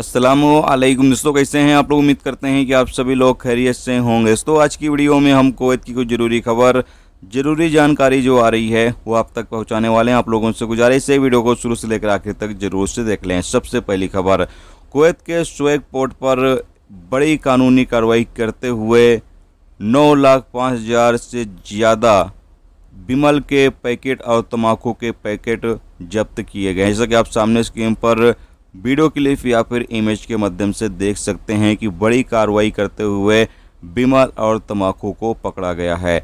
असलम दोस्तों कैसे हैं आप लोग उम्मीद करते हैं कि आप सभी लोग खैरियत से होंगे दोस्तों आज की वीडियो में हम कोवैत की कुछ ज़रूरी खबर ज़रूरी जानकारी जो आ रही है वो आप तक पहुंचाने वाले हैं आप लोगों से गुजारिश है वीडियो को शुरू से लेकर आखिर तक जरूर से देख लें सबसे पहली खबर कोवैत के शुएक पोर्ट पर बड़ी कानूनी कार्रवाई करते हुए नौ लाख पाँच हज़ार से ज़्यादा बिमल के पैकेट और तम्बाकू के पैकेट जब्त किए गए जैसा कि आप सामने स्क्रीन पर वीडियो क्लिप या फिर इमेज के माध्यम से देख सकते हैं कि बड़ी कार्रवाई करते हुए बिमल और तमाकू को पकड़ा गया है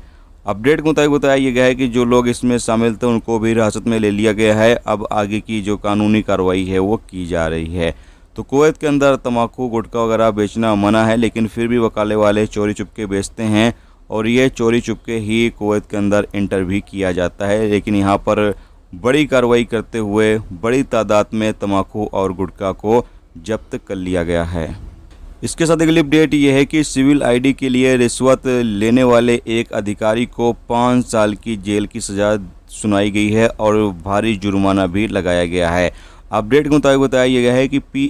अपडेट के मुताबिक बताया गया है कि जो लोग इसमें शामिल थे उनको भी हिरासत में ले लिया गया है अब आगे की जो कानूनी कार्रवाई है वो की जा रही है तो कुवैत के अंदर तम्बाकू गुटखा वगैरह बेचना मना है लेकिन फिर भी वकाले वाले चोरी चुपके बेचते हैं और ये चोरी चुपके ही कुवैत के अंदर इंटर भी किया जाता है लेकिन यहाँ पर बड़ी कार्रवाई करते हुए बड़ी तादाद में तम्बाकू और गुटखा को जब्त कर लिया गया है इसके साथ अगली अपडेट यह है कि सिविल आईडी के लिए रिश्वत लेने वाले एक अधिकारी को पाँच साल की जेल की सज़ा सुनाई गई है और भारी जुर्माना भी लगाया गया है अपडेट के मुताबिक बताया गया है कि पी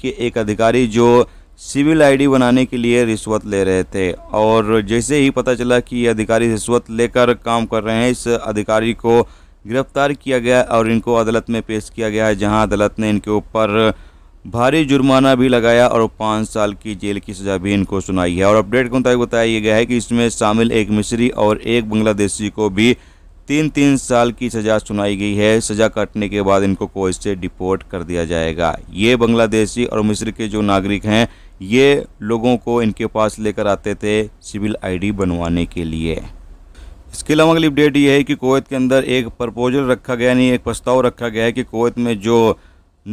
के एक अधिकारी जो सिविल आईडी बनाने के लिए रिश्वत ले रहे थे और जैसे ही पता चला कि ये अधिकारी रिश्वत लेकर काम कर रहे हैं इस अधिकारी को गिरफ्तार किया गया और इनको अदालत में पेश किया गया है जहाँ अदालत ने इनके ऊपर भारी जुर्माना भी लगाया और पाँच साल की जेल की सज़ा भी इनको सुनाई है और अपडेट के मुताबिक बताया गया है कि इसमें शामिल एक मिस्री और एक बांग्लादेशी को भी तीन तीन साल की सज़ा सुनाई गई है सज़ा काटने के बाद इनको कोर्ट से डिपोर्ट कर दिया जाएगा ये बांग्लादेशी और मिस्र के जो नागरिक हैं ये लोगों को इनके पास लेकर आते थे सिविल आईडी बनवाने के लिए इसके अलावा अगली अपडेट ये है कि कोवैत के अंदर एक प्रपोजल रखा गया यानी एक प्रस्ताव रखा गया है कि कोवैत में जो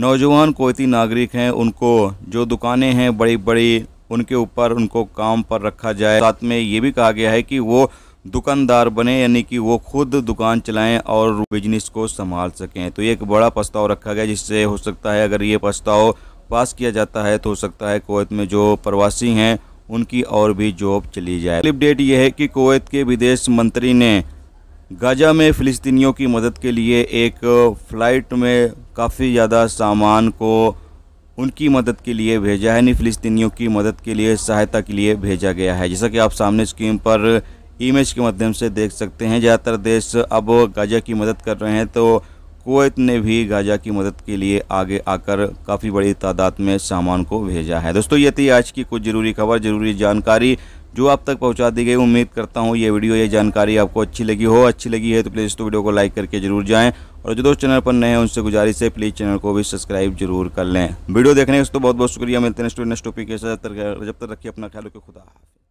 नौजवान कोवैती नागरिक हैं उनको जो दुकानें हैं बड़ी बड़ी उनके ऊपर उनको काम पर रखा जाए साथ में ये भी कहा गया है कि वो दुकानदार बने यानी कि वो खुद दुकान चलाएं और बिजनेस को संभाल सकें तो ये एक बड़ा प्रस्ताव रखा गया जिससे हो सकता है अगर ये प्रस्ताव पास किया जाता है तो हो सकता है कोवैत में जो प्रवासी हैं उनकी और भी जॉब चली जाए अपडेट यह है कि कोवैत के विदेश मंत्री ने गाजा में फिलिस्तीनियों की मदद के लिए एक फ़्लाइट में काफ़ी ज़्यादा सामान को उनकी मदद के लिए भेजा है यानी फिलिस्तीनियों की मदद के लिए सहायता के लिए भेजा गया है जैसा कि आप सामने स्क्रीन पर इमेज के माध्यम से देख सकते हैं ज़्यादातर देश अब गाजा की मदद कर रहे हैं तो कुवैत ने भी गाजा की मदद के लिए आगे आकर काफ़ी बड़ी तादाद में सामान को भेजा है दोस्तों ये थी आज की कुछ ज़रूरी खबर ज़रूरी जानकारी जो आप तक पहुंचा दी गई उम्मीद करता हूं ये वीडियो ये जानकारी आपको अच्छी लगी हो अच्छी लगी है तो प्लीज़ तो वीडियो को लाइक करके जरूर जाएं और जो दोस्त चैनल पर नए हैं उनसे गुजारिश है प्लीज़ चैनल को भी सब्सक्राइब जरूर कर लें वीडियो देखने का दोस्तों बहुत बहुत शुक्रिया मिलते हैं नेक्स्ट टॉपिक के साथ जब तक रखिए अपना ख्याल रखिए खुदा